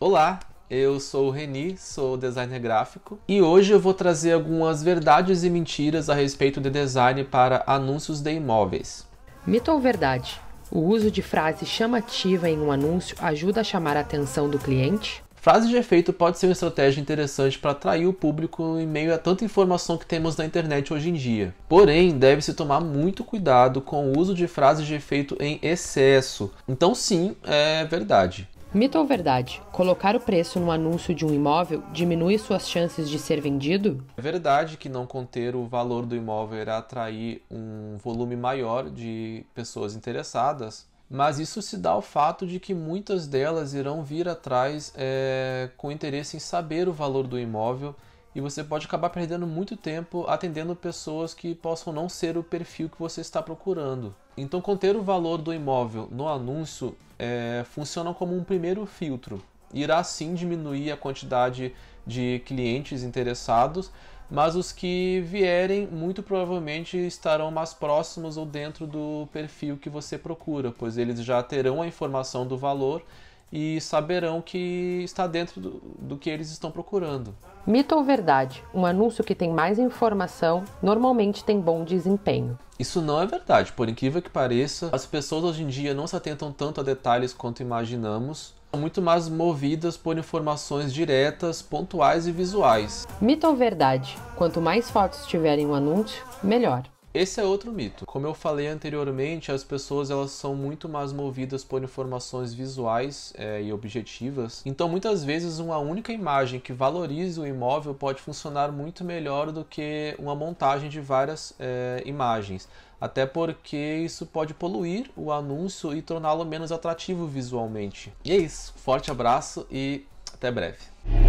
Olá, eu sou o Reni, sou designer gráfico e hoje eu vou trazer algumas verdades e mentiras a respeito de design para anúncios de imóveis. Mito ou verdade? O uso de frase chamativa em um anúncio ajuda a chamar a atenção do cliente? Frase de efeito pode ser uma estratégia interessante para atrair o público em meio a tanta informação que temos na internet hoje em dia. Porém, deve-se tomar muito cuidado com o uso de frases de efeito em excesso. Então, sim, é verdade. Mito ou verdade? Colocar o preço no anúncio de um imóvel diminui suas chances de ser vendido? É verdade que não conter o valor do imóvel irá atrair um volume maior de pessoas interessadas, mas isso se dá ao fato de que muitas delas irão vir atrás é, com interesse em saber o valor do imóvel e você pode acabar perdendo muito tempo atendendo pessoas que possam não ser o perfil que você está procurando. Então, conter o valor do imóvel no anúncio é, funciona como um primeiro filtro. Irá sim diminuir a quantidade de clientes interessados, mas os que vierem muito provavelmente estarão mais próximos ou dentro do perfil que você procura, pois eles já terão a informação do valor e saberão que está dentro do, do, que eles estão procurando. Mito ou verdade? Um anúncio que tem mais informação normalmente tem bom desempenho. Isso não é verdade, por incrível que pareça, as pessoas hoje em dia não se atentam tanto a detalhes quanto imaginamos muito mais movidas por informações diretas, pontuais e visuais. Mito ou verdade? Quanto mais fotos tiverem o um anúncio, melhor. Esse é outro mito. Como eu falei anteriormente, as pessoas elas são muito mais movidas por informações visuais é, e objetivas. Então, muitas vezes, uma única imagem que valorize o imóvel pode funcionar muito melhor do que uma montagem de várias é, imagens. Até porque isso pode poluir o anúncio e torná-lo menos atrativo visualmente. E é isso. Forte abraço e até breve.